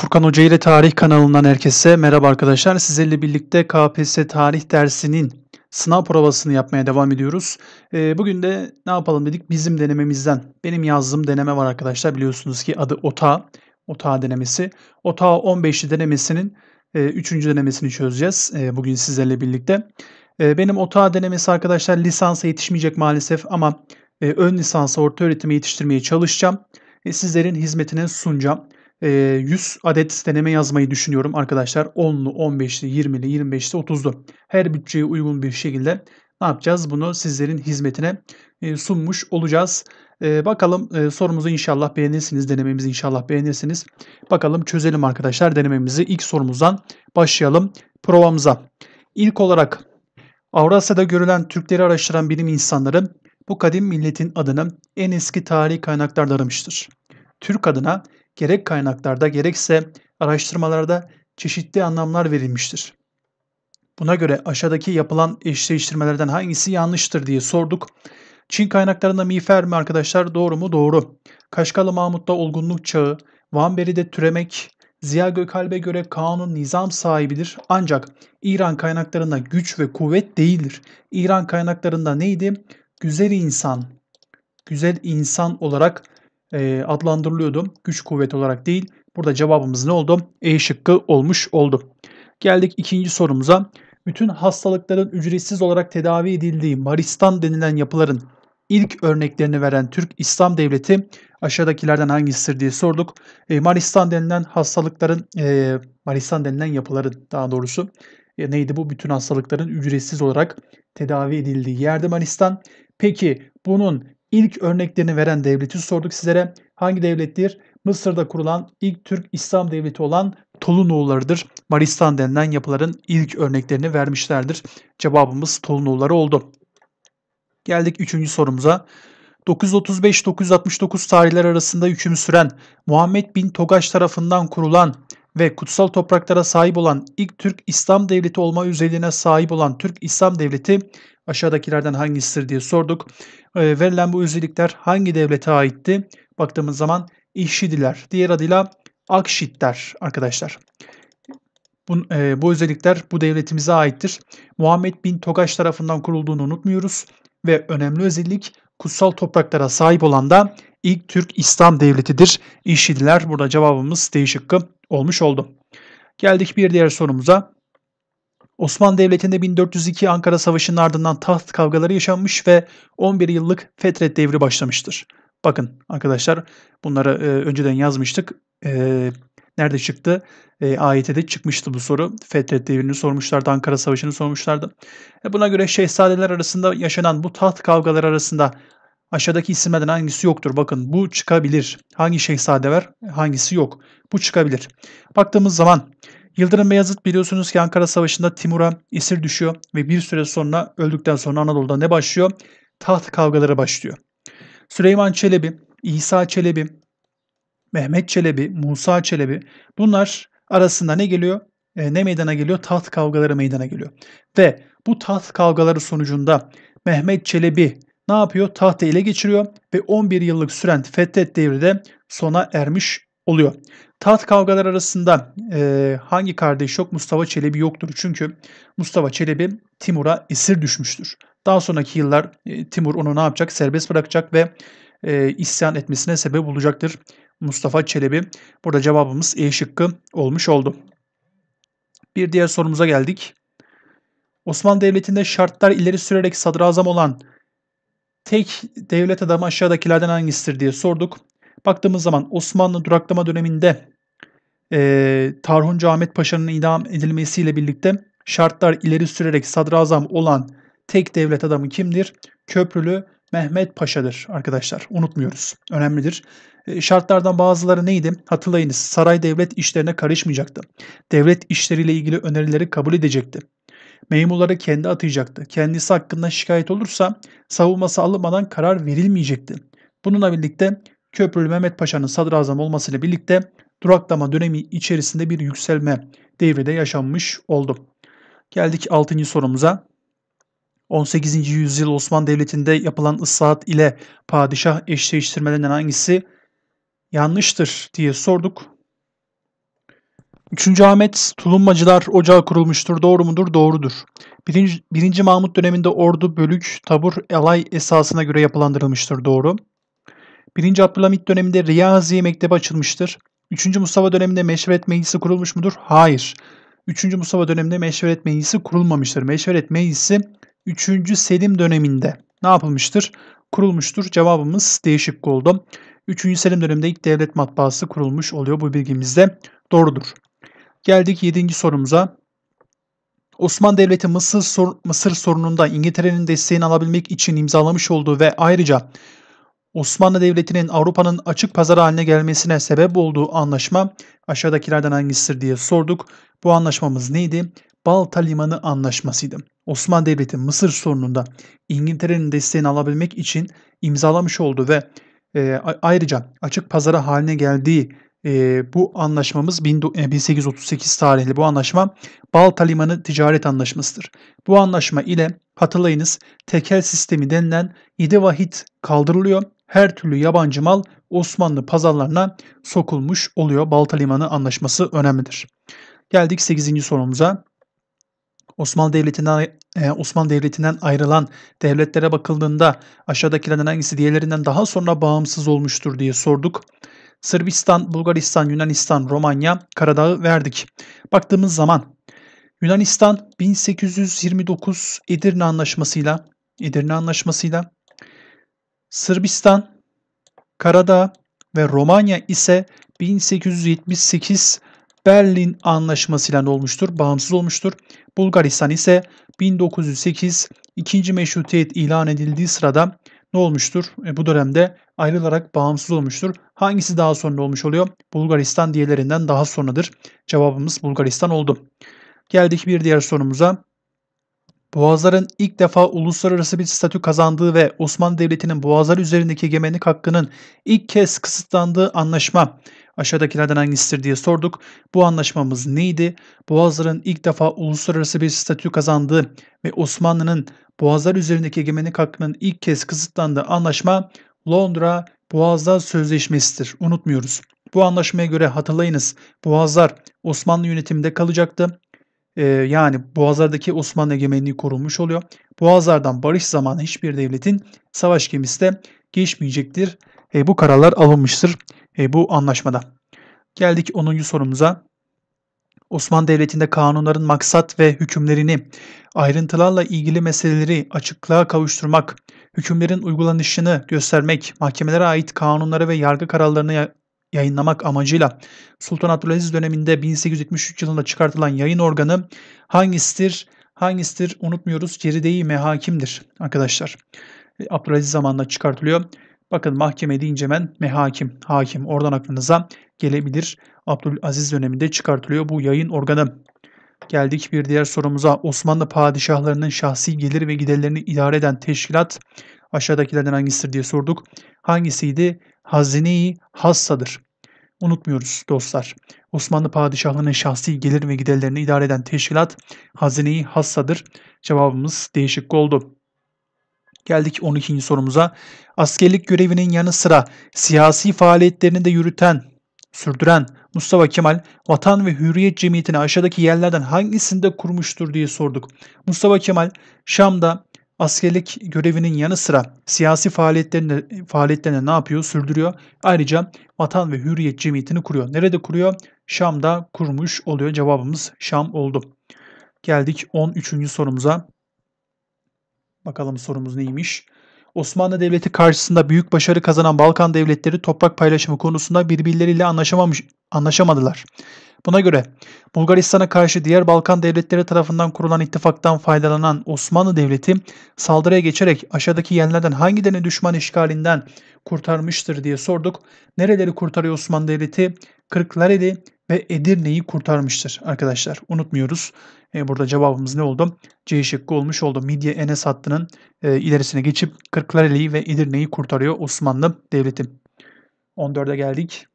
Furkan Hoca ile Tarih kanalından herkese merhaba arkadaşlar. Sizlerle birlikte KPSS tarih dersinin sınav provasını yapmaya devam ediyoruz. E, bugün de ne yapalım dedik bizim denememizden. Benim yazdığım deneme var arkadaşlar. Biliyorsunuz ki adı OTA. OTA denemesi. OTA 15'li denemesinin 3. E, denemesini çözeceğiz e, bugün sizlerle birlikte. E, benim OTA denemesi arkadaşlar lisansa yetişmeyecek maalesef ama e, ön lisansa orta öğretime yetiştirmeye çalışacağım. E, sizlerin hizmetine sunacağım. 100 ee, adet deneme yazmayı düşünüyorum arkadaşlar. 10'lu, 15'li, 20'li, 25'li, 30'lu. Her bütçeye uygun bir şekilde ne yapacağız? Bunu sizlerin hizmetine e, sunmuş olacağız. Ee, bakalım e, sorumuzu inşallah beğenirsiniz. Denememizi inşallah beğenirsiniz. Bakalım çözelim arkadaşlar denememizi. ilk sorumuzdan başlayalım provamıza. İlk olarak Avrasya'da görülen Türkleri araştıran bilim insanları bu kadim milletin adını en eski tarihi kaynaklarda aramıştır. Türk adına gerek kaynaklarda gerekse araştırmalarda çeşitli anlamlar verilmiştir. Buna göre aşağıdaki yapılan eşleştirmelerden hangisi yanlıştır diye sorduk. Çin kaynaklarında mifer mi arkadaşlar doğru mu? Doğru. Kaşkalı Mahmut'ta olgunluk çağı, Vanberi'de türemek, Ziya Gökalp'e göre kanun nizam sahibidir ancak İran kaynaklarında güç ve kuvvet değildir. İran kaynaklarında neydi? Güzel insan, güzel insan olarak e, adlandırılıyordu. Güç kuvvet olarak değil. Burada cevabımız ne oldu? E şıkkı olmuş oldu. Geldik ikinci sorumuza. Bütün hastalıkların ücretsiz olarak tedavi edildiği Maristan denilen yapıların ilk örneklerini veren Türk İslam Devleti aşağıdakilerden hangisidir diye sorduk. E, Maristan denilen hastalıkların, e, Maristan denilen yapıların daha doğrusu e, neydi bu? Bütün hastalıkların ücretsiz olarak tedavi edildiği yerde Maristan. Peki bunun İlk örneklerini veren devleti sorduk sizlere. Hangi devlettir? Mısır'da kurulan ilk Türk İslam devleti olan Tolunoğulları'dır. Maristan denilen yapıların ilk örneklerini vermişlerdir. Cevabımız Tolunoğulları oldu. Geldik 3. sorumuza. 935-969 tarihler arasında hüküm süren Muhammed bin Togaş tarafından kurulan ve kutsal topraklara sahip olan ilk Türk İslam devleti olma özelliğine sahip olan Türk İslam devleti aşağıdakilerden hangisidir diye sorduk. E, verilen bu özellikler hangi devlete aitti? Baktığımız zaman İhşidiler. Diğer adıyla Akşitler arkadaşlar. Bu, e, bu özellikler bu devletimize aittir. Muhammed bin Togaş tarafından kurulduğunu unutmuyoruz. Ve önemli özellik kutsal topraklara sahip olan da ilk Türk İslam devletidir. İşidiler. Burada cevabımız D olmuş oldu. Geldik bir diğer sorumuza. Osmanlı Devleti'nde 1402 Ankara Savaşı'nın ardından taht kavgaları yaşanmış ve 11 yıllık Fetret devri başlamıştır. Bakın arkadaşlar bunları e, önceden yazmıştık. E, nerede çıktı? E, AYT'de çıkmıştı bu soru. Fetret devrini sormuşlardı, Ankara Savaşı'nı sormuşlardı. E, buna göre şehzadeler arasında yaşanan bu taht kavgaları arasında aşağıdaki isimlerden hangisi yoktur? Bakın bu çıkabilir. Hangi şehzade var? Hangisi yok? Bu çıkabilir. Baktığımız zaman Yıldırım Beyazıt biliyorsunuz ki Ankara Savaşı'nda Timur'a esir düşüyor ve bir süre sonra öldükten sonra Anadolu'da ne başlıyor? Taht kavgaları başlıyor. Süleyman Çelebi, İsa Çelebi, Mehmet Çelebi, Musa Çelebi bunlar arasında ne geliyor? E, ne meydana geliyor? Taht kavgaları meydana geliyor. Ve bu taht kavgaları sonucunda Mehmet Çelebi ne yapıyor? Tahtı ele geçiriyor ve 11 yıllık süren Fethet devri de sona ermiş oluyor. Taht kavgalar arasında e, hangi kardeş yok? Mustafa Çelebi yoktur. Çünkü Mustafa Çelebi Timur'a esir düşmüştür. Daha sonraki yıllar e, Timur onu ne yapacak? Serbest bırakacak ve e, isyan etmesine sebep olacaktır Mustafa Çelebi. Burada cevabımız E şıkkı olmuş oldu. Bir diğer sorumuza geldik. Osmanlı Devleti'nde şartlar ileri sürerek sadrazam olan tek devlet adamı aşağıdakilerden hangisidir diye sorduk. Baktığımız zaman Osmanlı duraklama döneminde e, Tarhuncu Ahmet Paşa'nın idam edilmesiyle birlikte şartlar ileri sürerek sadrazam olan tek devlet adamı kimdir? Köprülü Mehmet Paşa'dır arkadaşlar. Unutmuyoruz. Önemlidir. E, şartlardan bazıları neydi? Hatırlayınız saray devlet işlerine karışmayacaktı. Devlet işleriyle ilgili önerileri kabul edecekti. Memurları kendi atayacaktı. Kendisi hakkında şikayet olursa savunması alınmadan karar verilmeyecekti. Bununla birlikte Köprülü Mehmet Paşa'nın sadrazam olmasıyla birlikte duraklama dönemi içerisinde bir yükselme devrede yaşanmış oldu. Geldik 6. sorumuza. 18. yüzyıl Osmanlı Devleti'nde yapılan ıslahat ile padişah eşleştirmelerinden hangisi yanlıştır diye sorduk. 3. Ahmet Tulumbacılar Ocağı kurulmuştur. Doğru mudur? Doğrudur. 1. 1. Mahmut döneminde ordu, bölük, tabur, alay esasına göre yapılandırılmıştır. Doğru. 1. Abdülhamit döneminde Riyazi Mektebi açılmıştır. 3. Mustafa döneminde Meşveret Meclisi kurulmuş mudur? Hayır. 3. Mustafa döneminde Meşveret Meclisi kurulmamıştır. Meşveret Meclisi 3. Selim döneminde ne yapılmıştır? Kurulmuştur. Cevabımız değişik oldu. 3. Selim döneminde ilk devlet matbaası kurulmuş oluyor. Bu bilgimiz de doğrudur. Geldik 7. sorumuza. Osman Devleti Mısır, sor Mısır sorununda İngiltere'nin desteğini alabilmek için imzalamış olduğu ve ayrıca Osmanlı Devleti'nin Avrupa'nın açık pazar haline gelmesine sebep olduğu anlaşma aşağıdakilerden hangisidir diye sorduk. Bu anlaşmamız neydi? Balta Limanı Anlaşması'ydı. Osmanlı Devleti Mısır sorununda İngiltere'nin desteğini alabilmek için imzalamış oldu ve e, ayrıca açık pazara haline geldiği e, bu anlaşmamız 1838 e, tarihli bu anlaşma Balta Limanı Ticaret Anlaşması'dır. Bu anlaşma ile hatırlayınız tekel sistemi denilen 7 vahit kaldırılıyor her türlü yabancı mal Osmanlı pazarlarına sokulmuş oluyor. Balta Limanı Anlaşması önemlidir. Geldik 8. sorumuza. Osmanlı Devleti'nden e, Osmanlı Devleti'nden ayrılan devletlere bakıldığında aşağıdakilerden hangisi diğerlerinden daha sonra bağımsız olmuştur diye sorduk. Sırbistan, Bulgaristan, Yunanistan, Romanya, Karadağ'ı verdik. Baktığımız zaman Yunanistan 1829 Edirne Anlaşması'yla Edirne Anlaşması'yla Sırbistan, Karadağ ve Romanya ise 1878 Berlin Anlaşması'yla olmuştur, bağımsız olmuştur. Bulgaristan ise 1908 2. Meşrutiyet ilan edildiği sırada ne olmuştur? E, bu dönemde ayrılarak bağımsız olmuştur. Hangisi daha sonra olmuş oluyor? Bulgaristan diğerlerinden daha sonradır. Cevabımız Bulgaristan oldu. Geldik bir diğer sorumuza. Boğazların ilk defa uluslararası bir statü kazandığı ve Osmanlı Devleti'nin boğazlar üzerindeki egemenlik hakkının ilk kez kısıtlandığı anlaşma aşağıdakilerden hangisidir diye sorduk. Bu anlaşmamız neydi? Boğazların ilk defa uluslararası bir statü kazandığı ve Osmanlı'nın boğazlar üzerindeki egemenlik hakkının ilk kez kısıtlandığı anlaşma Londra Boğazlar Sözleşmesi'dir. Unutmuyoruz. Bu anlaşmaya göre hatırlayınız Boğazlar Osmanlı yönetiminde kalacaktı yani Boğazlar'daki Osmanlı egemenliği korunmuş oluyor. Boğazlar'dan barış zamanı hiçbir devletin savaş gemisi de geçmeyecektir. E, bu kararlar alınmıştır e, bu anlaşmada. Geldik 10. sorumuza. Osmanlı Devleti'nde kanunların maksat ve hükümlerini ayrıntılarla ilgili meseleleri açıklığa kavuşturmak, hükümlerin uygulanışını göstermek, mahkemelere ait kanunları ve yargı kararlarını yayınlamak amacıyla Sultan Abdülaziz döneminde 1873 yılında çıkartılan yayın organı hangisidir? Hangisidir unutmuyoruz. Cerideyi mehakimdir arkadaşlar. E, Abdülaziz zamanında çıkartılıyor. Bakın mahkeme deyince hemen mehakim, hakim oradan aklınıza gelebilir. Abdülaziz döneminde çıkartılıyor bu yayın organı. Geldik bir diğer sorumuza. Osmanlı padişahlarının şahsi gelir ve giderlerini idare eden teşkilat aşağıdakilerden hangisidir diye sorduk. Hangisiydi? hazine-i hassadır. Unutmuyoruz dostlar. Osmanlı padişahlığının şahsi gelir ve giderlerini idare eden teşkilat hazine-i hassadır. Cevabımız değişik oldu. Geldik 12. sorumuza. Askerlik görevinin yanı sıra siyasi faaliyetlerini de yürüten, sürdüren Mustafa Kemal Vatan ve Hürriyet Cemiyeti'ni aşağıdaki yerlerden hangisinde kurmuştur diye sorduk. Mustafa Kemal Şam'da askerlik görevinin yanı sıra siyasi faaliyetlerini, faaliyetlerini ne yapıyor? Sürdürüyor. Ayrıca Vatan ve Hürriyet Cemiyeti'ni kuruyor. Nerede kuruyor? Şam'da kurmuş oluyor. Cevabımız Şam oldu. Geldik 13. sorumuza. Bakalım sorumuz neymiş? Osmanlı Devleti karşısında büyük başarı kazanan Balkan devletleri toprak paylaşımı konusunda birbirleriyle anlaşamamış, anlaşamadılar. Buna göre Bulgaristan'a karşı diğer Balkan devletleri tarafından kurulan ittifaktan faydalanan Osmanlı Devleti saldırıya geçerek aşağıdaki yerlerden hangilerini düşman işgalinden kurtarmıştır diye sorduk. Nereleri kurtarıyor Osmanlı Devleti? Kırklareli ve Edirne'yi kurtarmıştır arkadaşlar. Unutmuyoruz. E, burada cevabımız ne oldu? C şıkkı olmuş oldu. Midye Enes hattının e, ilerisine geçip Kırklareli'yi ve Edirne'yi kurtarıyor Osmanlı Devleti. 14'e geldik.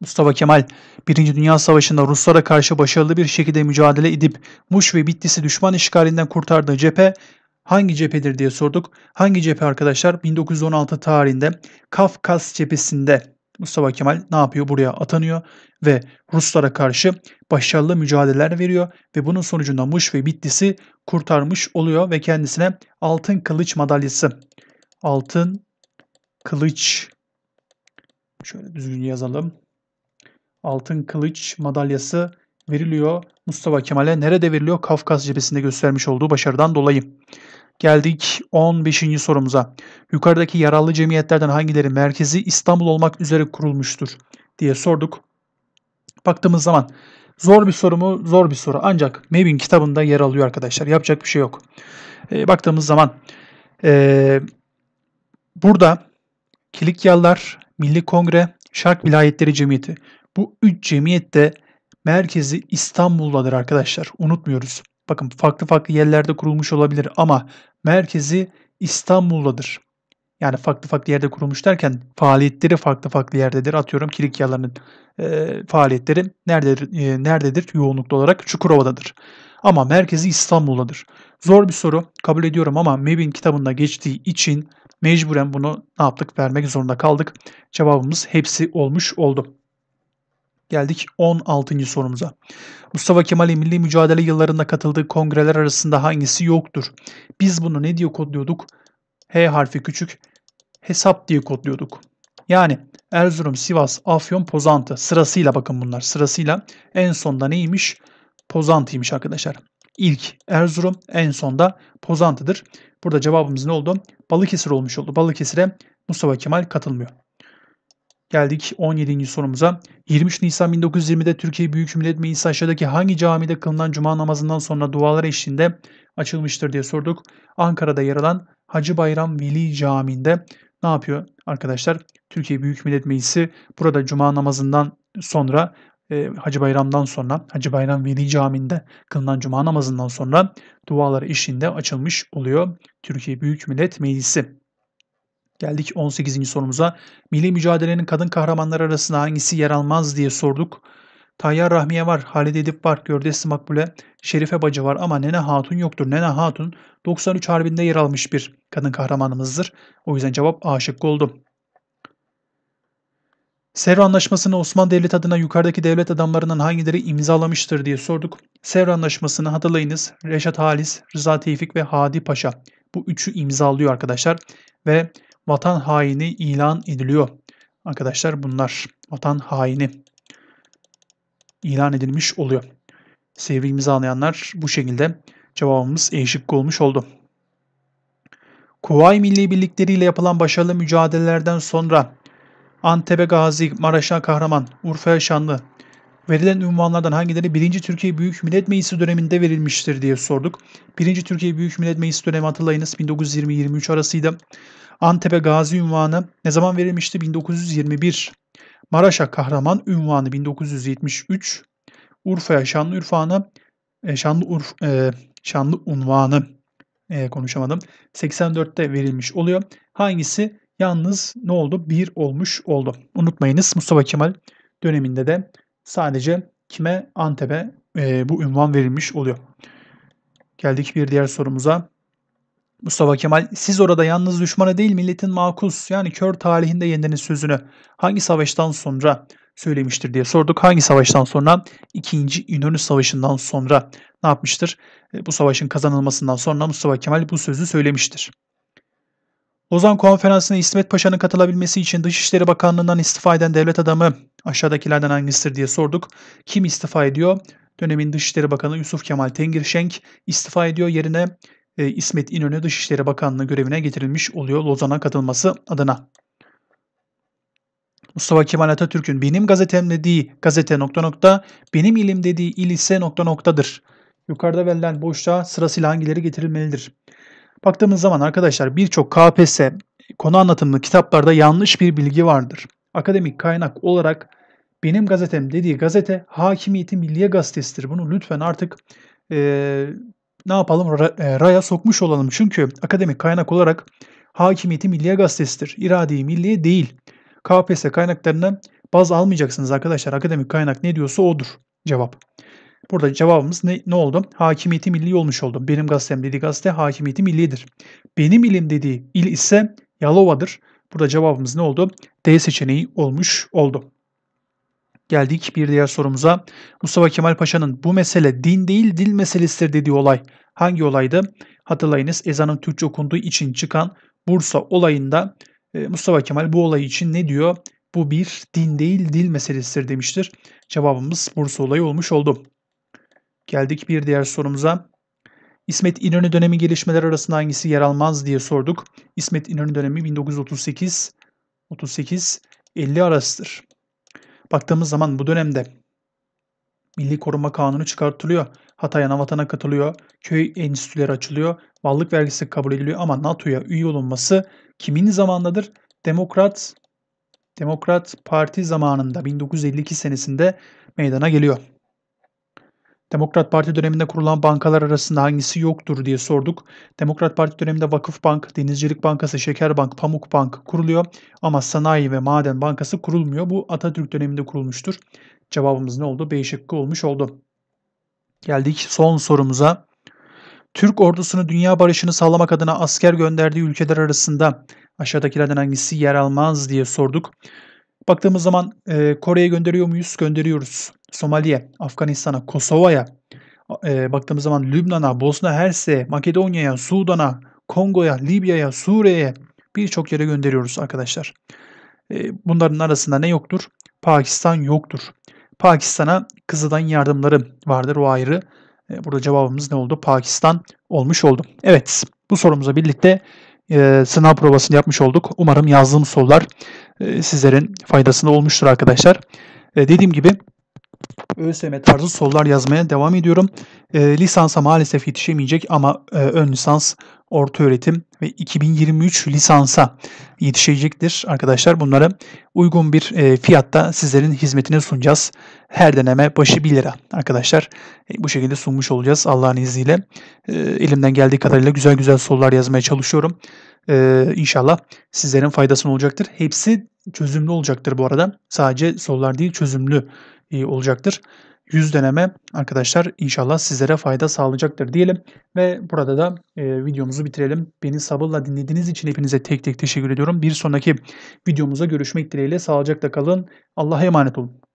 Mustafa Kemal, Birinci Dünya Savaşı'nda Ruslara karşı başarılı bir şekilde mücadele edip Muş ve Bitlis'i düşman işgalinden kurtardığı cephe hangi cephedir diye sorduk. Hangi cephe arkadaşlar? 1916 tarihinde Kafkas cephesinde Mustafa Kemal ne yapıyor? Buraya atanıyor ve Ruslara karşı başarılı mücadeleler veriyor ve bunun sonucunda Muş ve Bitlis'i kurtarmış oluyor ve kendisine Altın Kılıç Madalyası Altın Kılıç şöyle düzgün yazalım. Altın Kılıç madalyası veriliyor Mustafa Kemal'e. Nerede veriliyor? Kafkas cephesinde göstermiş olduğu başarıdan dolayı. Geldik 15. sorumuza. Yukarıdaki yaralı cemiyetlerden hangileri merkezi İstanbul olmak üzere kurulmuştur diye sorduk. Baktığımız zaman zor bir soru mu? Zor bir soru. Ancak MEB'in kitabında yer alıyor arkadaşlar. Yapacak bir şey yok. E, baktığımız zaman e, burada Kilikyalılar, Milli Kongre, Şark Vilayetleri Cemiyeti. Bu üç cemiyet de merkezi İstanbul'dadır arkadaşlar. Unutmuyoruz. Bakın farklı farklı yerlerde kurulmuş olabilir ama merkezi İstanbul'dadır. Yani farklı farklı yerde kurulmuş derken faaliyetleri farklı farklı yerdedir. Atıyorum Kilikyalı'nın e, faaliyetleri nerededir, e, nerededir? Yoğunluklu olarak Çukurova'dadır. Ama merkezi İstanbul'dadır. Zor bir soru kabul ediyorum ama MEB'in kitabında geçtiği için mecburen bunu ne yaptık vermek zorunda kaldık. Cevabımız hepsi olmuş oldu. Geldik 16. sorumuza. Mustafa Kemal'in milli mücadele yıllarında katıldığı kongreler arasında hangisi yoktur? Biz bunu ne diye kodluyorduk? H harfi küçük hesap diye kodluyorduk. Yani Erzurum, Sivas, Afyon, Pozantı sırasıyla bakın bunlar sırasıyla en sonda neymiş? Pozantı'ymış arkadaşlar. İlk Erzurum en sonda Pozantı'dır. Burada cevabımız ne oldu? Balıkesir olmuş oldu. Balıkesir'e Mustafa Kemal katılmıyor. Geldik 17. sorumuza. 23 Nisan 1920'de Türkiye Büyük Millet Meclisi aşağıdaki hangi camide kılınan cuma namazından sonra dualar eşliğinde açılmıştır diye sorduk. Ankara'da yer alan Hacı Bayram Veli Camii'nde ne yapıyor arkadaşlar? Türkiye Büyük Millet Meclisi burada cuma namazından sonra e, Hacı Bayram'dan sonra Hacı Bayram Veli Camii'nde kılınan cuma namazından sonra dualar eşliğinde açılmış oluyor Türkiye Büyük Millet Meclisi. Geldik 18. sorumuza. Milli mücadelenin kadın kahramanları arasında hangisi yer almaz diye sorduk. Tayyar Rahmiye var, Halide Edip var, Gördesi Makbule, Şerife Bacı var ama Nene Hatun yoktur. Nene Hatun 93 Harbi'nde yer almış bir kadın kahramanımızdır. O yüzden cevap aşık oldu. Sevr Anlaşması'nı Osmanlı Devleti adına yukarıdaki devlet adamlarından hangileri imzalamıştır diye sorduk. Sevr Anlaşması'nı hatırlayınız. Reşat Halis, Rıza Tevfik ve Hadi Paşa. Bu üçü imzalıyor arkadaşlar. Ve vatan haini ilan ediliyor. Arkadaşlar bunlar vatan haini ilan edilmiş oluyor. Sevgi imzalayanlar bu şekilde cevabımız eşik olmuş oldu. Kuvayi Milli Birlikleri ile yapılan başarılı mücadelelerden sonra Antep'e Gazi, Maraş'a Kahraman, Urfa'ya Şanlı, Verilen ünvanlardan hangileri 1. Türkiye Büyük Millet Meclisi döneminde verilmiştir diye sorduk. 1. Türkiye Büyük Millet Meclisi dönemi hatırlayınız 1920-23 arasıydı. Antep'e gazi ünvanı ne zaman verilmişti? 1921. Maraş'a kahraman ünvanı 1973. Urfa'ya şanlı ünvanı e, şanlı Urf, e, şanlı unvanı e, konuşamadım. 84'te verilmiş oluyor. Hangisi yalnız ne oldu? Bir olmuş oldu. Unutmayınız Mustafa Kemal döneminde de Sadece kime? Antep'e e, bu ünvan verilmiş oluyor. Geldik bir diğer sorumuza. Mustafa Kemal siz orada yalnız düşmana değil milletin makus yani kör tarihinde yenileniz sözünü hangi savaştan sonra söylemiştir diye sorduk. Hangi savaştan sonra? İkinci İnönü Savaşı'ndan sonra ne yapmıştır? E, bu savaşın kazanılmasından sonra Mustafa Kemal bu sözü söylemiştir. Lozan Konferansı'na İsmet Paşa'nın katılabilmesi için Dışişleri Bakanlığı'ndan istifa eden devlet adamı aşağıdakilerden hangisidir diye sorduk. Kim istifa ediyor? Dönemin Dışişleri Bakanı Yusuf Kemal Tengirşenk istifa ediyor. Yerine e, İsmet İnönü Dışişleri Bakanlığı görevine getirilmiş oluyor Lozan'a katılması adına. Mustafa Kemal Atatürk'ün benim gazetem dediği gazete nokta nokta, benim ilim dediği il ise nokta noktadır. Yukarıda verilen boşluğa sırasıyla hangileri getirilmelidir? Baktığımız zaman arkadaşlar birçok KPSS konu anlatımlı kitaplarda yanlış bir bilgi vardır. Akademik kaynak olarak benim gazetem dediği gazete Hakimiyeti Milliye Gazetesi'dir. Bunu lütfen artık e, ne yapalım raya sokmuş olalım. Çünkü akademik kaynak olarak Hakimiyeti Milliye Gazetesi'dir. İradi Milliye değil. KPSS kaynaklarına baz almayacaksınız arkadaşlar. Akademik kaynak ne diyorsa odur cevap. Burada cevabımız ne, ne oldu? Hakimiyeti milli olmuş oldu. Benim gazetem dediği gazete hakimiyeti millidir. Benim ilim dediği il ise Yalova'dır. Burada cevabımız ne oldu? D seçeneği olmuş oldu. Geldik bir diğer sorumuza. Mustafa Kemal Paşa'nın bu mesele din değil dil meselesidir dediği olay hangi olaydı? Hatırlayınız ezanın Türkçe okunduğu için çıkan Bursa olayında e, Mustafa Kemal bu olay için ne diyor? Bu bir din değil dil meselesidir demiştir. Cevabımız Bursa olayı olmuş oldu. Geldik bir diğer sorumuza. İsmet İnönü dönemi gelişmeler arasında hangisi yer almaz diye sorduk. İsmet İnönü dönemi 1938 38 50 arasıdır. Baktığımız zaman bu dönemde Milli Koruma Kanunu çıkartılıyor. Hatay Anavatan'a katılıyor. Köy enstitüleri açılıyor. Varlık vergisi kabul ediliyor ama NATO'ya üye olunması kimin zamanındadır? Demokrat Demokrat Parti zamanında 1952 senesinde meydana geliyor. Demokrat Parti döneminde kurulan bankalar arasında hangisi yoktur diye sorduk. Demokrat Parti döneminde Vakıf Bank, Denizcilik Bankası, Şeker Bank, Pamuk Bank kuruluyor ama Sanayi ve Maden Bankası kurulmuyor. Bu Atatürk döneminde kurulmuştur. Cevabımız ne oldu? B şıkkı olmuş oldu. Geldik son sorumuza. Türk ordusunu dünya barışını sağlamak adına asker gönderdiği ülkeler arasında aşağıdakilerden hangisi yer almaz diye sorduk. Baktığımız zaman e, Kore'ye gönderiyor muyuz? Gönderiyoruz. Somali'ye, Afganistan'a, Kosova'ya, e, baktığımız zaman Lübnan'a, Bosna Herse, Makedonya'ya, Sudan'a, Kongo'ya, Libya'ya, Suriye'ye birçok yere gönderiyoruz arkadaşlar. E, bunların arasında ne yoktur? Pakistan yoktur. Pakistan'a kızıdan yardımları vardır o ayrı. E, burada cevabımız ne oldu? Pakistan olmuş oldu. Evet bu sorumuza birlikte e, sınav provasını yapmış olduk. Umarım yazdığım sorular e, sizlerin faydasında olmuştur arkadaşlar. E, dediğim gibi ÖSYM tarzı sorular yazmaya devam ediyorum. E, lisansa maalesef yetişemeyecek ama e, ön lisans orta öğretim ve 2023 lisansa yetişecektir arkadaşlar. Bunları uygun bir e, fiyatta sizlerin hizmetine sunacağız. Her deneme başı 1 lira arkadaşlar. E, bu şekilde sunmuş olacağız Allah'ın izniyle. E, elimden geldiği kadarıyla güzel güzel sorular yazmaya çalışıyorum. İnşallah sizlerin faydasını olacaktır. Hepsi çözümlü olacaktır bu arada. Sadece sorular değil çözümlü olacaktır. 100 deneme arkadaşlar inşallah sizlere fayda sağlayacaktır diyelim. Ve burada da e, videomuzu bitirelim. Beni sabırla dinlediğiniz için hepinize tek tek teşekkür ediyorum. Bir sonraki videomuza görüşmek dileğiyle sağlıcakla kalın. Allah'a emanet olun.